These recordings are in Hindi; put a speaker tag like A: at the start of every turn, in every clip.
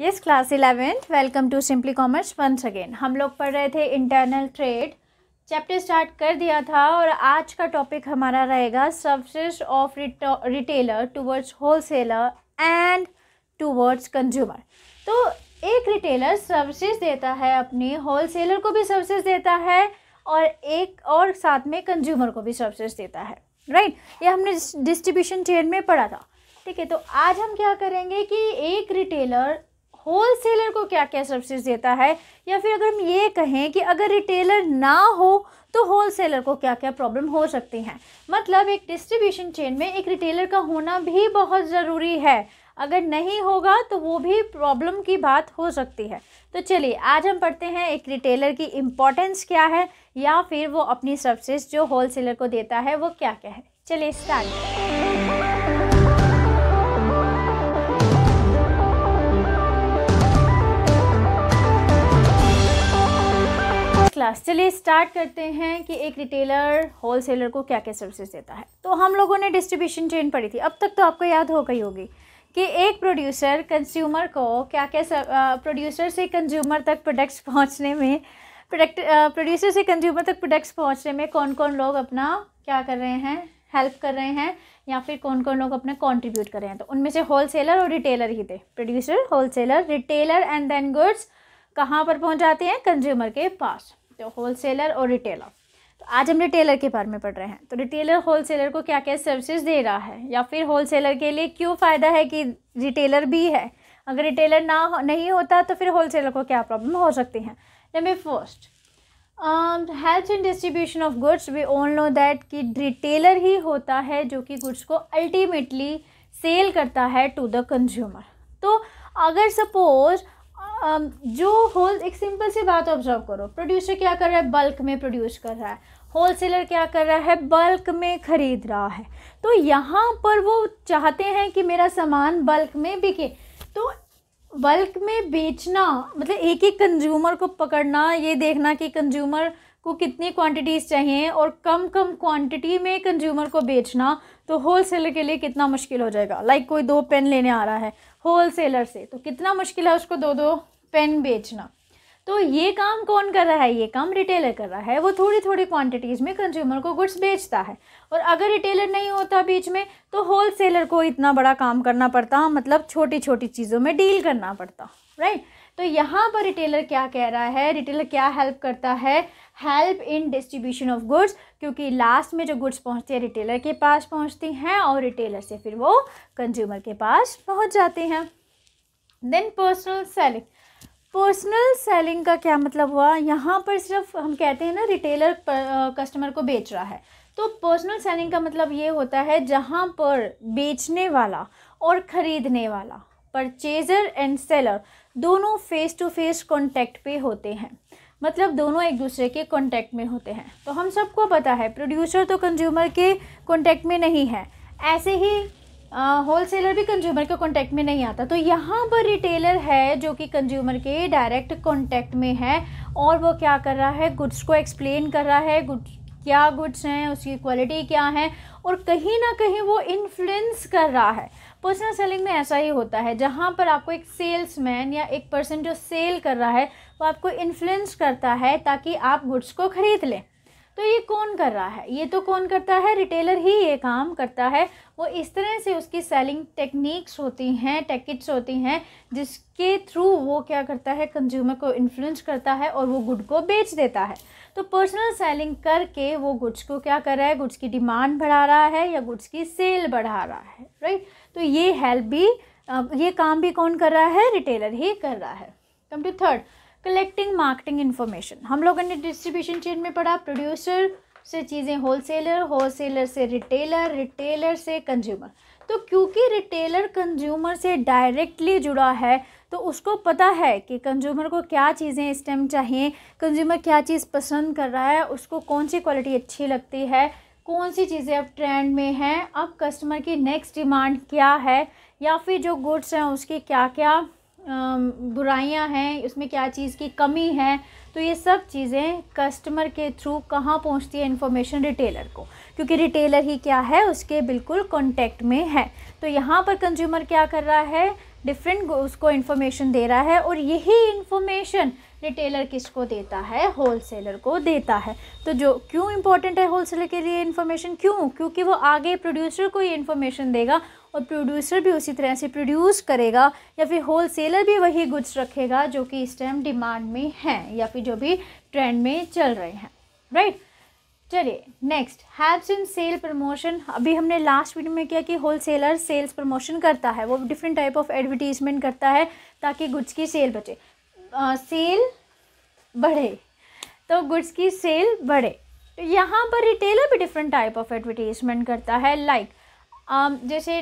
A: Yes class eleventh welcome to Simply Commerce once again हम लोग पढ़ रहे थे इंटरनल ट्रेड चैप्टर स्टार्ट कर दिया था और आज का टॉपिक हमारा रहेगा service of retailer towards wholesaler and towards consumer तो एक रिटेलर सर्विसेज देता है अपने होलसेलर को भी सर्विसेज देता है और एक और साथ में कंज्यूमर को भी सर्विसेज देता है राइट right? ये हमने डिस्ट्रीब्यूशन चेन में पढ़ा था ठीक है तो आज हम क्या करेंगे कि एक रिटेलर होल सेलर को क्या क्या सर्विस देता है या फिर अगर हम ये कहें कि अगर रिटेलर ना हो तो होल सेलर को क्या क्या प्रॉब्लम हो सकती हैं मतलब एक डिस्ट्रीब्यूशन चेन में एक रिटेलर का होना भी बहुत ज़रूरी है अगर नहीं होगा तो वो भी प्रॉब्लम की बात हो सकती है तो चलिए आज हम पढ़ते हैं एक रिटेलर की इम्पोर्टेंस क्या है या फिर वो अपनी सर्विसेज जो होल सेलर को देता है वो क्या क्या है चलिए स्टार्ट अच्छा चलिए स्टार्ट करते हैं कि एक रिटेलर होल सेलर को क्या क्या सर्विसेज देता है तो हम लोगों ने डिस्ट्रीब्यूशन चेन पढ़ी थी अब तक तो आपको याद हो गई होगी कि एक प्रोड्यूसर कंज्यूमर को क्या क्या प्रोड्यूसर से कंज्यूमर तक प्रोडक्ट्स पहुंचने में प्रोडक्ट प्रोड्यूसर से कंज्यूमर तक प्रोडक्ट्स पहुंचने में कौन कौन लोग अपना क्या कर रहे हैं हेल्प कर रहे हैं या फिर कौन कौन लोग अपने कंट्रीब्यूट कर रहे हैं तो उनमें से होल सेलर और रिटेलर ही थे producer wholesaler retailer and then goods कहाँ पर पहुँच जाते हैं कंज्यूमर के पास सकते हो होलसेलर और रिटेलर तो आज हम रिटेलर के बारे में पढ़ रहे हैं तो रिटेलर होलसेलर को क्या क्या सर्विसेज दे रहा है या फिर होलसेलर के लिए क्यों फ़ायदा है कि रिटेलर भी है अगर रिटेलर ना हो, नहीं होता तो फिर होलसेलर को क्या प्रॉब्लम हो सकती है let first health and distribution of goods we all know that कि रिटेलर ही होता है जो कि गुड्स को अल्टीमेटली सेल करता है टू द कंज्यूमर तो अगर सपोज़ जो होल एक सिंपल सी बात ऑब्जर्व करो प्रोड्यूसर क्या कर रहा है बल्क में प्रोड्यूस कर रहा है होलसेलर क्या कर रहा है बल्क में ख़रीद रहा है तो यहाँ पर वो चाहते हैं कि मेरा सामान बल्क में बिके तो बल्क में बेचना मतलब एक एक कंज्यूमर को पकड़ना ये देखना कि कंज्यूमर को कितनी क्वांटिटीज़ चाहिए और कम कम क्वांटिटी में कंज्यूमर को बेचना तो होल सेलर के लिए कितना मुश्किल हो जाएगा लाइक like कोई दो पेन लेने आ रहा है होल सेलर से तो कितना मुश्किल है उसको दो दो पेन बेचना तो ये काम कौन कर रहा है ये काम रिटेलर कर रहा है वो थोड़ी थोड़ी क्वांटिटीज़ में कंज्यूमर को गुड्स बेचता है और अगर रिटेलर नहीं होता बीच में तो होल सेलर को इतना बड़ा काम करना पड़ता मतलब छोटी छोटी चीज़ों में डील करना पड़ता राइट तो यहाँ पर रिटेलर क्या कह रहा है रिटेलर क्या हेल्प करता है help in distribution of goods क्योंकि लास्ट में जो गुड्स पहुँचती है रिटेलर के पास पहुँचती हैं और रिटेलर से फिर वो कंज्यूमर के पास पहुँच जाते हैं then personal selling personal selling का क्या मतलब हुआ यहाँ पर सिर्फ हम कहते हैं ना रिटेलर कस्टमर को बेच रहा है तो पर्सनल सेलिंग का मतलब ये होता है जहाँ पर बेचने वाला और ख़रीदने वाला परचेजर एंड सेलर दोनों फेस टू फेस कॉन्टैक्ट पे होते हैं मतलब दोनों एक दूसरे के कॉन्टैक्ट में होते हैं तो हम सबको पता है प्रोड्यूसर तो कंज्यूमर के कॉन्टैक्ट में नहीं है ऐसे ही होल सेलर भी कंज्यूमर के कॉन्टैक्ट में नहीं आता तो यहाँ पर रिटेलर है जो कि कंज्यूमर के डायरेक्ट कॉन्टैक्ट में है और वो क्या कर रहा है गुड्स को एक्सप्लेन कर रहा है गुड्स क्या गुड्स हैं उसकी क्वालिटी क्या है और कहीं ना कहीं वो इन्फ्लुएंस कर रहा है पर्सनल सेलिंग में ऐसा ही होता है जहाँ पर आपको एक सेल्समैन या एक पर्सन जो सेल कर रहा है वो आपको इन्फ्लुएंस करता है ताकि आप गुड्स को ख़रीद लें तो ये कौन कर रहा है ये तो कौन करता है रिटेलर ही ये काम करता है वो इस तरह से उसकी सेलिंग टेक्निक्स होती हैं टेकिट्स होती हैं जिसके थ्रू वो क्या करता है कंज्यूमर को इन्फ्लुएंस करता है और वो गुड को बेच देता है तो पर्सनल सेलिंग करके वो गुड्स को क्या कर रहा है गुड्स की डिमांड बढ़ा रहा है या गुड्स की सेल बढ़ा रहा है राइट तो ये हेल्प भी ये काम भी कौन कर रहा है रिटेलर ही कर रहा है come to third collecting marketing information हम लोगों ने डिस्ट्रीब्यूशन चेन में पढ़ा प्रोड्यूसर से चीज़ें होलसेलर होलसेलर से रिटेलर रिटेलर से कंज्यूमर तो क्योंकि रिटेलर कंज्यूमर से डायरेक्टली जुड़ा है तो उसको पता है कि कंज्यूमर को क्या चीज़ें इस टाइम चाहिए कंज्यूमर क्या चीज़ पसंद कर रहा है उसको कौन सी क्वालिटी अच्छी लगती है कौन सी चीज़ें अब ट्रेंड में हैं अब कस्टमर की नेक्स्ट डिमांड क्या है या फिर जो गुड्स हैं उसकी क्या क्या बुराइयां हैं उसमें क्या चीज़ की कमी है तो ये सब चीज़ें कस्टमर के थ्रू कहाँ पहुँचती है इन्फॉर्मेशन रिटेलर को क्योंकि रिटेलर ही क्या है उसके बिल्कुल कॉन्टैक्ट में है तो यहाँ पर कंज्यूमर क्या कर रहा है डिफरेंट उसको इन्फॉर्मेशन दे रहा है और यही इन्फॉर्मेशन रिटेलर किसको देता है होलसेलर को देता है तो जो क्यों इम्पोर्टेंट है होलसेलर के लिए इन्फॉर्मेशन क्यों क्योंकि वो आगे प्रोड्यूसर को ये इन्फॉर्मेशन देगा और प्रोड्यूसर भी उसी तरह से प्रोड्यूस करेगा या फिर होलसेलर भी वही गुड्स रखेगा जो कि इस टाइम डिमांड में हैं या फिर जो भी ट्रेंड में चल रहे हैं राइट चलिए next happens in sale promotion अभी हमने लास्ट वीडियो में किया कि होल सेलर सेल्स प्रमोशन करता है वो डिफरेंट टाइप ऑफ एडवर्टीजमेंट करता है ताकि गुड्स की सेल बचे आ, सेल बढ़े तो गुड्स की सेल बढ़े तो यहाँ पर रिटेलर भी डिफरेंट टाइप ऑफ एडवर्टीजमेंट करता है लाइक like, Um, जैसे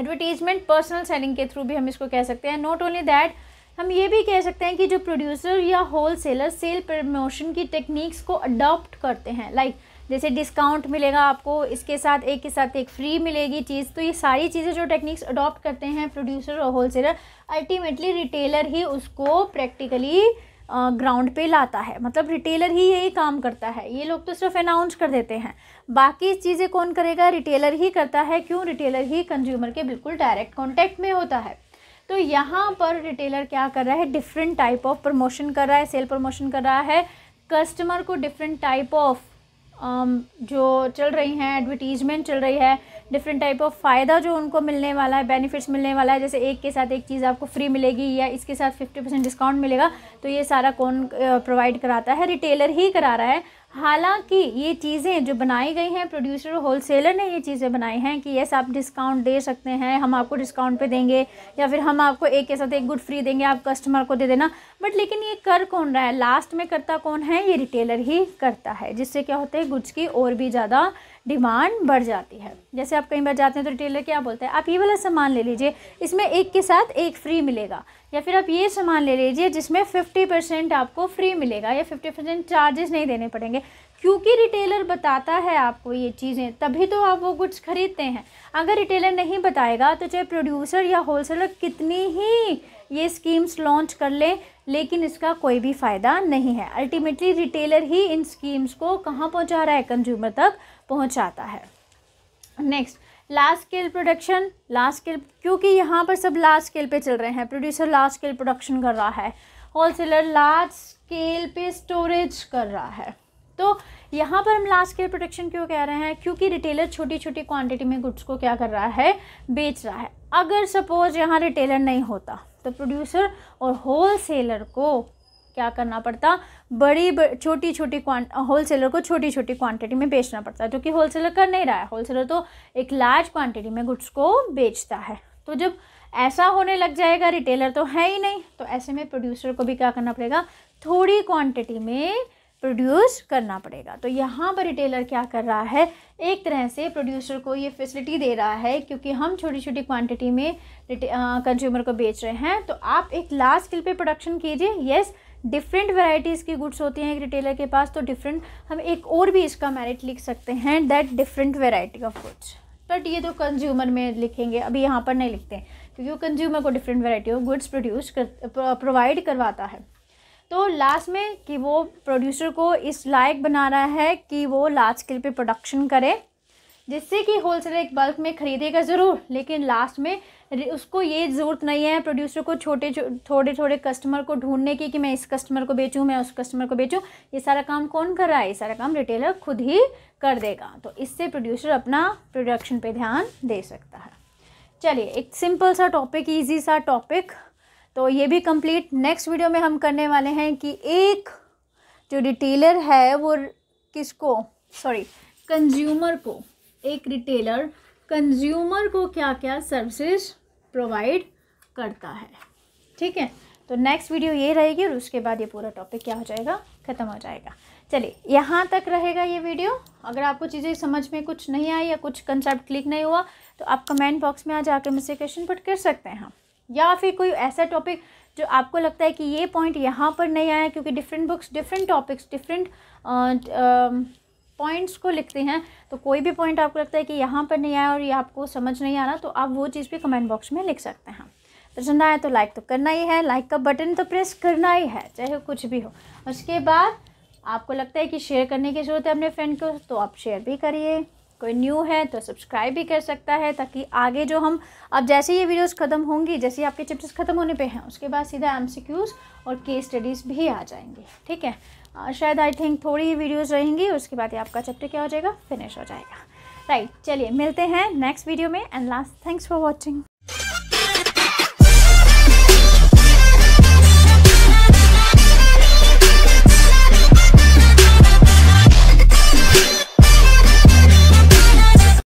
A: एडवर्टीजमेंट पर्सनल सेलिंग के थ्रू भी हम इसको कह सकते हैं नॉट ओनली दैट हम ये भी कह सकते हैं कि जो प्रोड्यूसर या होल सेलर सेल प्रमोशन की टेक्निक्स को अडॉप्ट करते हैं लाइक like, जैसे डिस्काउंट मिलेगा आपको इसके साथ एक के साथ एक फ्री मिलेगी चीज़ तो ये सारी चीज़ें जो टेक्निक्स अडॉप्ट करते हैं प्रोड्यूसर और होल सेलर अल्टीमेटली रिटेलर ही उसको प्रैक्टिकली ग्राउंड पे लाता है मतलब रिटेलर ही यही काम करता है ये लोग तो सिर्फ अनाउंस कर देते हैं बाकी चीज़ें कौन करेगा रिटेलर ही करता है क्यों रिटेलर ही कंज्यूमर के बिल्कुल डायरेक्ट कॉन्टैक्ट में होता है तो यहाँ पर रिटेलर क्या कर रहा है डिफरेंट टाइप ऑफ प्रमोशन कर रहा है सेल प्रमोशन कर रहा है कस्टमर को डिफरेंट टाइप ऑफ जो चल रही हैं एडवर्टीजमेंट चल रही है डिफरेंट टाइप ऑफ फ़ायदा जो उनको मिलने वाला है बेनिफिट्स मिलने वाला है जैसे एक के साथ एक चीज़ आपको फ्री मिलेगी या इसके साथ फिफ्टी परसेंट डिस्काउंट मिलेगा तो ये सारा कौन प्रोवाइड कराता है रिटेलर ही करा रहा है हालांकि ये चीज़ें जो बनाई गई हैं प्रोड्यूसर और होलसेलर ने ये चीज़ें बनाई हैं कि यस आप डिस्काउंट दे सकते हैं हम आपको डिस्काउंट पे देंगे या फिर हम आपको एक के साथ एक गुड फ्री देंगे आप कस्टमर को दे देना बट लेकिन ये कर कौन रहा है लास्ट में करता कौन है ये रिटेलर ही करता है जिससे क्या होता है गुड्स की और भी ज़्यादा डिमांड बढ़ जाती है जैसे आप कई बार जाते हैं तो रिटेलर क्या बोलते हैं आप ये वाला सामान ले लीजिए इसमें एक के साथ एक फ्री मिलेगा या फिर आप ये सामान ले लीजिए जिसमें फिफ्टी परसेंट आपको फ्री मिलेगा या फिफ्टी परसेंट चार्जेस नहीं देने पड़ेंगे क्योंकि रिटेलर बताता है आपको ये चीज़ें तभी तो आप वो कुछ ख़रीदते हैं अगर रिटेलर नहीं बताएगा तो चाहे प्रोड्यूसर या होलसेलर कितनी ही ये स्कीम्स लॉन्च कर लें लेकिन इसका कोई भी फ़ायदा नहीं है अल्टीमेटली रिटेलर ही इन स्कीम्स को कहाँ पहुँचा रहा है कंज्यूमर तक पहुँचाता है next large scale production large scale क्योंकि यहाँ पर सब लार्ज स्केल पे चल रहे हैं प्रोड्यूसर लार्ज स्केल प्रोडक्शन कर रहा है होलसेलर लार्ज स्केल पे स्टोरेज कर रहा है तो यहाँ पर हम लार्ज स्केल प्रोडक्शन क्यों कह रहे हैं क्योंकि रिटेलर छोटी छोटी क्वांटिटी में गुड्स को क्या कर रहा है बेच रहा है अगर सपोज यहाँ रिटेलर नहीं होता तो प्रोड्यूसर और होल सेलर को क्या करना पड़ता बड़ी ब, छोटी छोटी होलसेलर को छोटी छोटी क्वांटिटी में बेचना पड़ता है जो कि होलसेलर कर नहीं रहा है होलसेलर तो एक लार्ज क्वांटिटी में गुड्स को बेचता है तो जब ऐसा होने लग जाएगा रिटेलर तो है ही नहीं तो ऐसे में प्रोड्यूसर को भी क्या करना पड़ेगा थोड़ी क्वांटिटी में प्रोड्यूस करना पड़ेगा तो यहाँ पर रिटेलर क्या कर रहा है एक तरह से प्रोड्यूसर को ये फैसिलिटी दे रहा है क्योंकि हम छोटी छोटी क्वांटिटी में कंज्यूमर को बेच रहे हैं तो आप एक लार्ज स्किल पे प्रोडक्शन कीजिए येस डिफरेंट वेराइटीज़ की गुड्स होती हैं एक रिटेलर के पास तो डिफरेंट हम एक और भी इसका मेरिट लिख सकते हैं that different variety of goods but ये तो कंज्यूमर में लिखेंगे अभी यहाँ पर नहीं लिखते क्योंकि वो कंज्यूमर को different variety of goods produce कर प्रोवाइड करवाता है तो लास्ट में कि वो प्रोड्यूसर को इस लायक बना रहा है कि वो लार्ज स्केल पे प्रोडक्शन करे जिससे कि होलसेलर एक बल्क में ख़रीदेगा ज़रूर लेकिन लास्ट में उसको ये ज़रूरत नहीं है प्रोड्यूसर को छोटे थोड़े थोड़े कस्टमर को ढूंढने की कि मैं इस कस्टमर को बेचूं मैं उस कस्टमर को बेचूं ये सारा काम कौन कर रहा है ये सारा काम रिटेलर खुद ही कर देगा तो इससे प्रोड्यूसर अपना प्रोडक्शन पर ध्यान दे सकता है चलिए एक सिंपल सा टॉपिक ईजी सा टॉपिक तो ये भी कम्प्लीट नेक्स्ट वीडियो में हम करने वाले हैं कि एक जो रिटेलर है वो किसको सॉरी कंज्यूमर को एक रिटेलर कंज्यूमर को क्या क्या सर्विसेज प्रोवाइड करता है ठीक है तो नेक्स्ट वीडियो ये रहेगी और उसके बाद ये पूरा टॉपिक क्या हो जाएगा ख़त्म हो जाएगा चलिए यहाँ तक रहेगा ये वीडियो अगर आपको चीज़ें समझ में कुछ नहीं आई या कुछ कंसेप्ट क्लिक नहीं हुआ तो आप कमेंट बॉक्स में आज आकर मुझसे क्वेश्चन पुट कर सकते हैं या फिर कोई ऐसा टॉपिक जो आपको लगता है कि ये पॉइंट यहाँ पर नहीं आया क्योंकि different books different topics different points को लिखते हैं तो कोई भी पॉइंट आपको लगता है कि यहाँ पर नहीं आया और ये आपको समझ नहीं आ रहा तो आप वो चीज़ भी कमेंट बॉक्स में लिख सकते हैं पसंद आया तो लाइक तो करना ही है लाइक का बटन तो प्रेस करना ही है चाहे कुछ भी हो उसके बाद आपको लगता है कि शेयर करने की ज़रूरत है अपने फ्रेंड को तो आप शेयर भी करिए कोई न्यू है तो सब्सक्राइब भी कर सकता है ताकि आगे जो हम अब जैसे ये वीडियोस ख़त्म होंगी जैसे आपके चैप्टर्स ख़त्म होने पे हैं उसके बाद सीधा एम और केस स्टडीज़ भी आ जाएंगे ठीक है शायद आई थिंक थोड़ी ही वीडियोज़ रहेंगी उसके बाद ही आपका चैप्टर क्या हो जाएगा फिनिश हो जाएगा राइट right, चलिए मिलते हैं नेक्स्ट वीडियो में and last thanks for watching